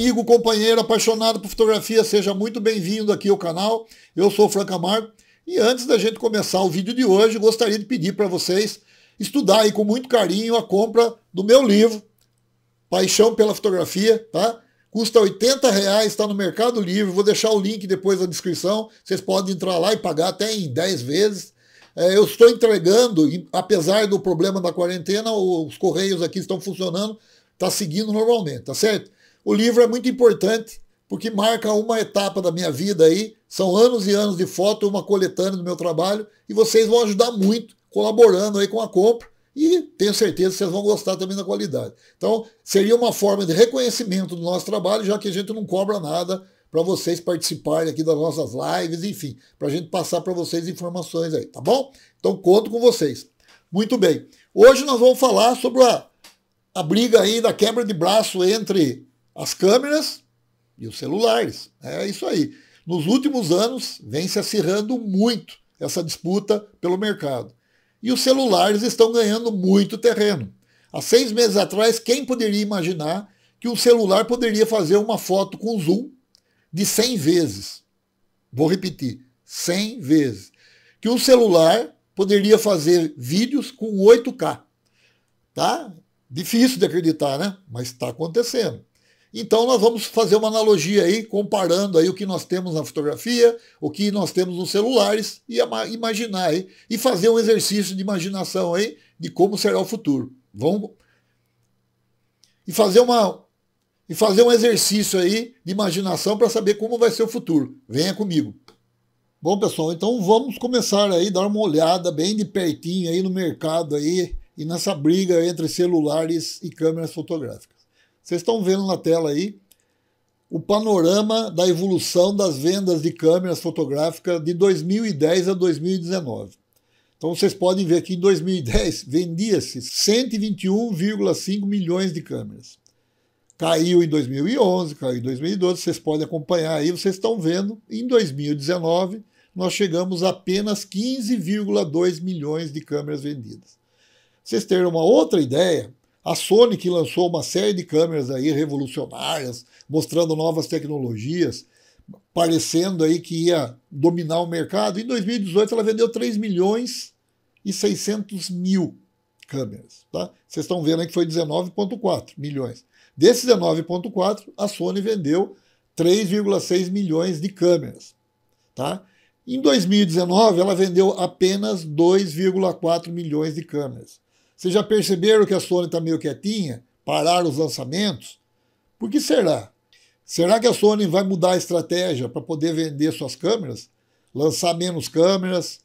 amigo, companheiro, apaixonado por fotografia, seja muito bem-vindo aqui ao canal. Eu sou o Franca Mar. e antes da gente começar o vídeo de hoje, gostaria de pedir para vocês estudar aí com muito carinho a compra do meu livro, Paixão pela Fotografia, tá? Custa 80 reais, está no Mercado Livre. Vou deixar o link depois na descrição. Vocês podem entrar lá e pagar até em 10 vezes. É, eu estou entregando, e, apesar do problema da quarentena, os correios aqui estão funcionando, está seguindo normalmente, tá certo? O livro é muito importante porque marca uma etapa da minha vida aí. São anos e anos de foto, uma coletânea do meu trabalho e vocês vão ajudar muito colaborando aí com a compra e tenho certeza que vocês vão gostar também da qualidade. Então, seria uma forma de reconhecimento do nosso trabalho, já que a gente não cobra nada para vocês participarem aqui das nossas lives, enfim, para a gente passar para vocês informações aí, tá bom? Então, conto com vocês. Muito bem. Hoje nós vamos falar sobre a, a briga aí da quebra de braço entre as câmeras e os celulares. É isso aí. Nos últimos anos, vem se acirrando muito essa disputa pelo mercado. E os celulares estão ganhando muito terreno. Há seis meses atrás, quem poderia imaginar que um celular poderia fazer uma foto com zoom de 100 vezes? Vou repetir, 100 vezes. Que um celular poderia fazer vídeos com 8K. Tá? Difícil de acreditar, né? Mas está acontecendo. Então nós vamos fazer uma analogia aí, comparando aí o que nós temos na fotografia, o que nós temos nos celulares e imaginar aí e fazer um exercício de imaginação aí de como será o futuro. Vamos e fazer uma e fazer um exercício aí de imaginação para saber como vai ser o futuro. Venha comigo. Bom, pessoal, então vamos começar aí dar uma olhada bem de pertinho aí no mercado aí e nessa briga entre celulares e câmeras fotográficas. Vocês estão vendo na tela aí o panorama da evolução das vendas de câmeras fotográficas de 2010 a 2019. Então vocês podem ver que em 2010 vendia-se 121,5 milhões de câmeras. Caiu em 2011, caiu em 2012, vocês podem acompanhar aí, vocês estão vendo, em 2019 nós chegamos a apenas 15,2 milhões de câmeras vendidas. Vocês terem uma outra ideia, a Sony, que lançou uma série de câmeras aí revolucionárias, mostrando novas tecnologias, parecendo aí que ia dominar o mercado, em 2018 ela vendeu 3 milhões e 600 mil câmeras. Tá? Vocês estão vendo aí que foi 19,4 milhões. Desses 19,4, a Sony vendeu 3,6 milhões de câmeras. Tá? Em 2019, ela vendeu apenas 2,4 milhões de câmeras. Vocês já perceberam que a Sony está meio quietinha? Pararam os lançamentos? Por que será? Será que a Sony vai mudar a estratégia para poder vender suas câmeras? Lançar menos câmeras?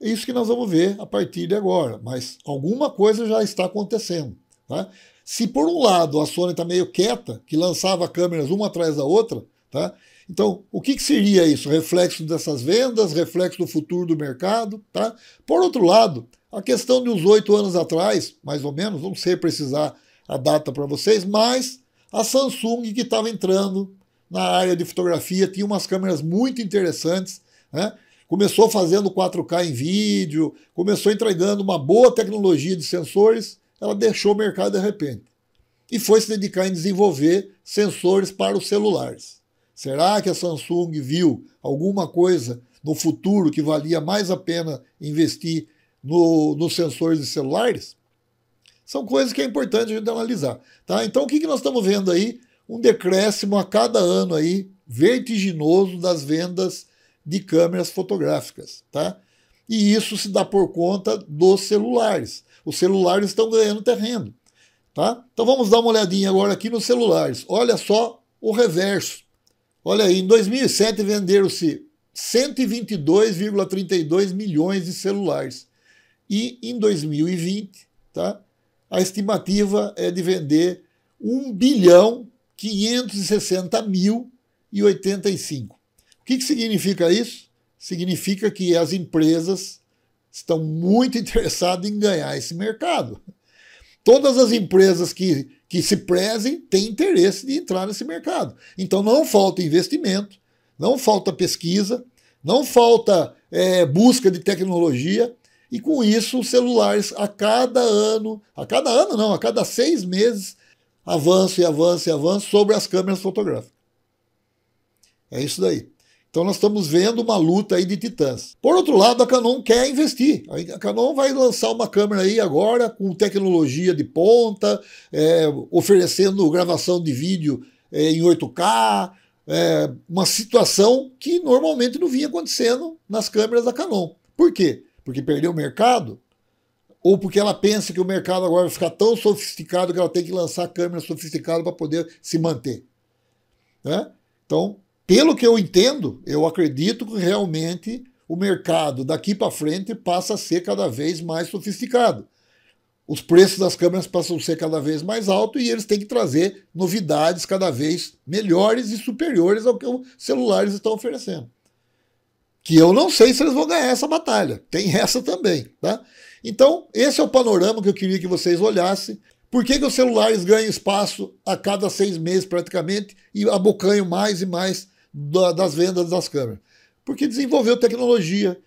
É isso que nós vamos ver a partir de agora, mas alguma coisa já está acontecendo. Tá? Se por um lado a Sony está meio quieta, que lançava câmeras uma atrás da outra, tá? Então, o que, que, seria isso? Reflexo dessas vendas, reflexo do futuro do mercado, tá? Por outro lado, a questão de uns oito anos atrás, mais ou menos, não sei precisar a data para vocês, mas a Samsung que estava entrando na área de fotografia tinha umas câmeras muito interessantes, né? Começou fazendo 4K em vídeo, começou entregando uma boa tecnologia de sensores, ela deixou o mercado de repente e foi se dedicar em desenvolver sensores para os celulares. Será que a Samsung viu alguma coisa no futuro que valia mais a pena investir no, nos sensores de celulares? São coisas que é importante a gente analisar. Tá? Então, o que, que nós estamos vendo aí? Um decréscimo a cada ano aí, vertiginoso das vendas de câmeras fotográficas. Tá? E isso se dá por conta dos celulares. Os celulares estão ganhando terreno. Tá? Então vamos dar uma olhadinha agora aqui nos celulares. Olha só o reverso. Olha aí, em 2007 venderam-se 122,32 milhões de celulares. E em 2020, tá? A estimativa é de vender 1 bilhão 560 mil e 85. O que, que significa isso? Significa que as empresas estão muito interessadas em ganhar esse mercado todas as empresas que, que se prezem têm interesse de entrar nesse mercado. Então não falta investimento, não falta pesquisa, não falta é, busca de tecnologia. E com isso, os celulares a cada ano, a cada ano não, a cada seis meses, avanço e avanço e avanço sobre as câmeras fotográficas. É isso daí. Então nós estamos vendo uma luta aí de titãs. Por outro lado, a Canon quer investir. A Canon vai lançar uma câmera aí agora com tecnologia de ponta, é, oferecendo gravação de vídeo é, em 8K, é, uma situação que normalmente não vinha acontecendo nas câmeras da Canon. Por quê? Porque perdeu o mercado? Ou porque ela pensa que o mercado agora vai ficar tão sofisticado que ela tem que lançar câmeras sofisticadas para poder se manter? Né? Então, pelo que eu entendo, eu acredito que realmente o mercado daqui para frente passa a ser cada vez mais sofisticado. Os preços das câmeras passam a ser cada vez mais altos e eles têm que trazer novidades cada vez melhores e superiores ao que os celulares estão oferecendo. Que eu não sei se eles vão ganhar essa batalha. Tem essa também, tá? Então, esse é o panorama que eu queria que vocês olhassem. Por que, que os celulares ganham espaço a cada seis meses praticamente e abocanham mais e mais da, das vendas das câmeras? Porque desenvolveu tecnologia,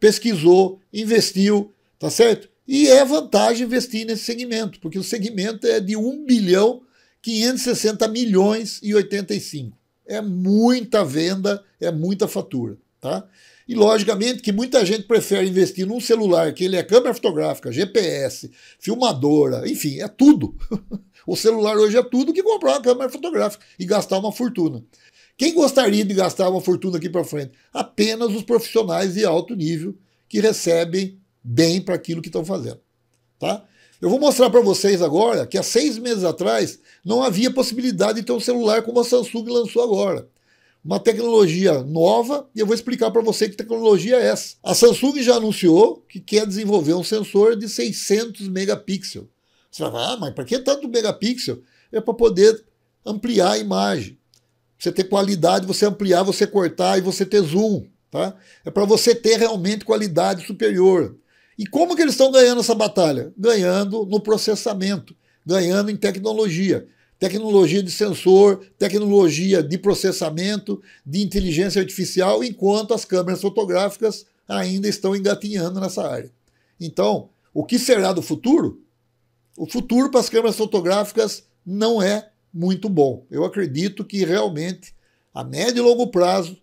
pesquisou, investiu, tá certo? E é vantagem investir nesse segmento, porque o segmento é de 1 bilhão 560 milhões e 85. É muita venda, é muita fatura, tá? E logicamente que muita gente prefere investir num celular que ele é câmera fotográfica, GPS, filmadora, enfim, é tudo. o celular hoje é tudo que comprar uma câmera fotográfica e gastar uma fortuna. Quem gostaria de gastar uma fortuna aqui para frente? Apenas os profissionais de alto nível que recebem bem para aquilo que estão fazendo. Tá? Eu vou mostrar para vocês agora que há seis meses atrás não havia possibilidade de ter um celular como a Samsung lançou agora. Uma tecnologia nova e eu vou explicar para você que tecnologia é essa. A Samsung já anunciou que quer desenvolver um sensor de 600 megapixels. Você vai falar, ah, mas para que tanto megapixel? É para poder ampliar a imagem você ter qualidade, você ampliar, você cortar e você ter zoom, tá? É para você ter realmente qualidade superior. E como que eles estão ganhando essa batalha? Ganhando no processamento, ganhando em tecnologia. Tecnologia de sensor, tecnologia de processamento, de inteligência artificial, enquanto as câmeras fotográficas ainda estão engatinhando nessa área. Então, o que será do futuro? O futuro para as câmeras fotográficas não é muito bom. Eu acredito que realmente, a médio e longo prazo,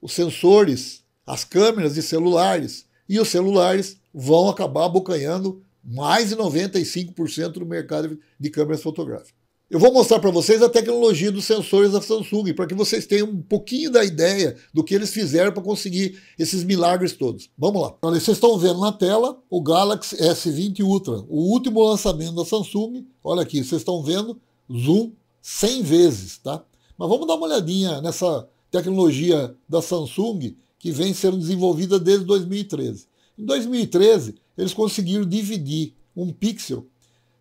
os sensores, as câmeras de celulares e os celulares vão acabar abocanhando mais de 95% do mercado de câmeras fotográficas. Eu vou mostrar para vocês a tecnologia dos sensores da Samsung, para que vocês tenham um pouquinho da ideia do que eles fizeram para conseguir esses milagres todos. Vamos lá. Olha, vocês estão vendo na tela o Galaxy S20 Ultra, o último lançamento da Samsung. Olha aqui, vocês estão vendo zoom 100 vezes, tá? Mas vamos dar uma olhadinha nessa tecnologia da Samsung que vem sendo desenvolvida desde 2013. Em 2013, eles conseguiram dividir um pixel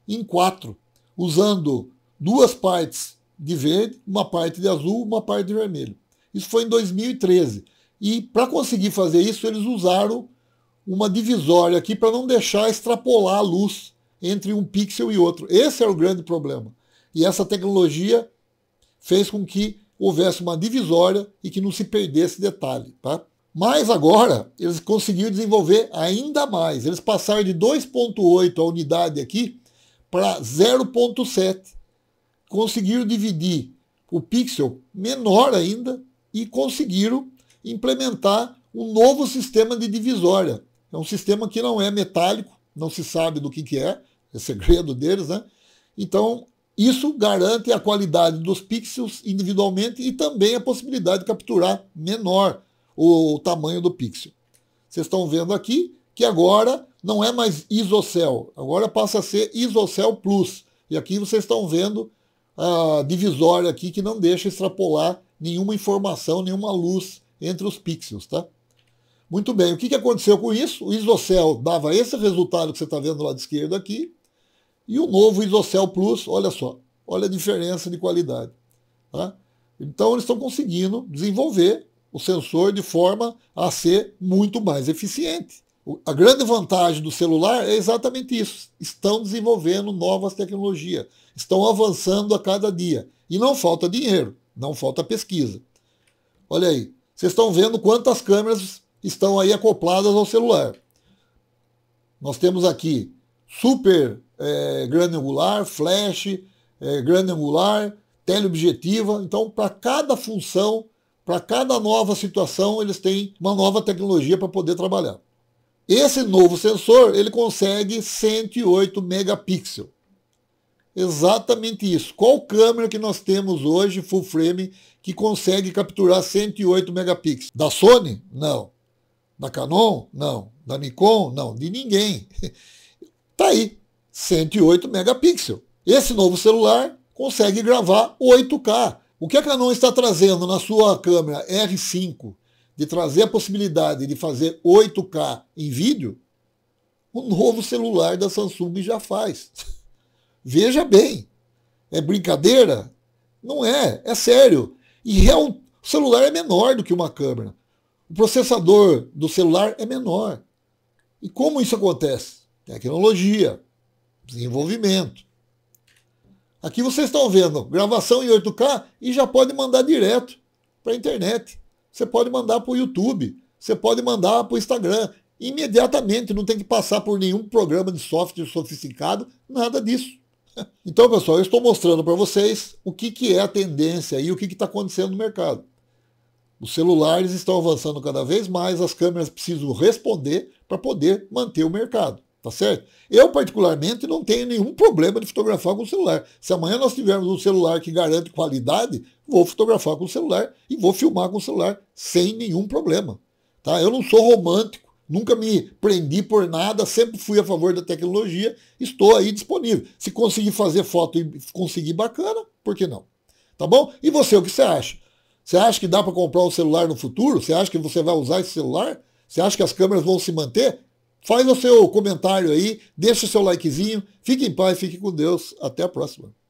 em quatro, usando duas partes de verde, uma parte de azul, uma parte de vermelho. Isso foi em 2013. E para conseguir fazer isso, eles usaram uma divisória aqui para não deixar extrapolar a luz entre um pixel e outro. Esse é o grande problema. E essa tecnologia fez com que houvesse uma divisória e que não se perdesse detalhe. Tá? Mas agora eles conseguiram desenvolver ainda mais. Eles passaram de 2,8 a unidade aqui para 0,7. Conseguiram dividir o pixel menor ainda e conseguiram implementar um novo sistema de divisória. É um sistema que não é metálico, não se sabe do que, que é, é segredo deles, né? Então isso garante a qualidade dos pixels individualmente e também a possibilidade de capturar menor o tamanho do pixel. Vocês estão vendo aqui que agora não é mais isocel, agora passa a ser isocel plus. E aqui vocês estão vendo a divisória aqui que não deixa extrapolar nenhuma informação, nenhuma luz entre os pixels, tá? Muito bem, o que aconteceu com isso? O isocel dava esse resultado que você está vendo do lado esquerdo aqui, e o novo Isocel Plus, olha só, olha a diferença de qualidade. Tá? Então, eles estão conseguindo desenvolver o sensor de forma a ser muito mais eficiente. A grande vantagem do celular é exatamente isso. Estão desenvolvendo novas tecnologias, estão avançando a cada dia. E não falta dinheiro, não falta pesquisa. Olha aí, vocês estão vendo quantas câmeras estão aí acopladas ao celular. Nós temos aqui super é, angular, flash, é, angular, teleobjetiva. Então, para cada função, para cada nova situação, eles têm uma nova tecnologia para poder trabalhar. Esse novo sensor, ele consegue 108 megapixels. Exatamente isso. Qual câmera que nós temos hoje, full frame, que consegue capturar 108 megapixels? Da Sony? Não. Da Canon? Não. Da Nikon? Não. De ninguém. Tá aí, 108 megapixels. Esse novo celular consegue gravar 8K. O que a Canon está trazendo na sua câmera R5 de trazer a possibilidade de fazer 8K em vídeo, o novo celular da Samsung já faz. Veja bem, é brincadeira? Não é, é sério. E é um, o celular é menor do que uma câmera. O processador do celular é menor. E como isso acontece? Tecnologia, desenvolvimento. Aqui vocês estão vendo gravação em 8K e já pode mandar direto para a internet. Você pode mandar para o YouTube, você pode mandar para o Instagram imediatamente, não tem que passar por nenhum programa de software sofisticado, nada disso. Então, pessoal, eu estou mostrando para vocês o que, que é a tendência e o que está acontecendo no mercado. Os celulares estão avançando cada vez mais, as câmeras precisam responder para poder manter o mercado. Tá certo? Eu, particularmente, não tenho nenhum problema de fotografar com o celular. Se amanhã nós tivermos um celular que garante qualidade, vou fotografar com o celular e vou filmar com o celular sem nenhum problema. Tá? Eu não sou romântico, nunca me prendi por nada, sempre fui a favor da tecnologia, estou aí disponível. Se conseguir fazer foto e conseguir bacana, por que não? Tá bom? E você, o que você acha? Você acha que dá para comprar um celular no futuro? Você acha que você vai usar esse celular? Você acha que as câmeras vão se manter? Faz o seu comentário aí, deixa o seu likezinho. Fique em paz, fique com Deus. Até a próxima.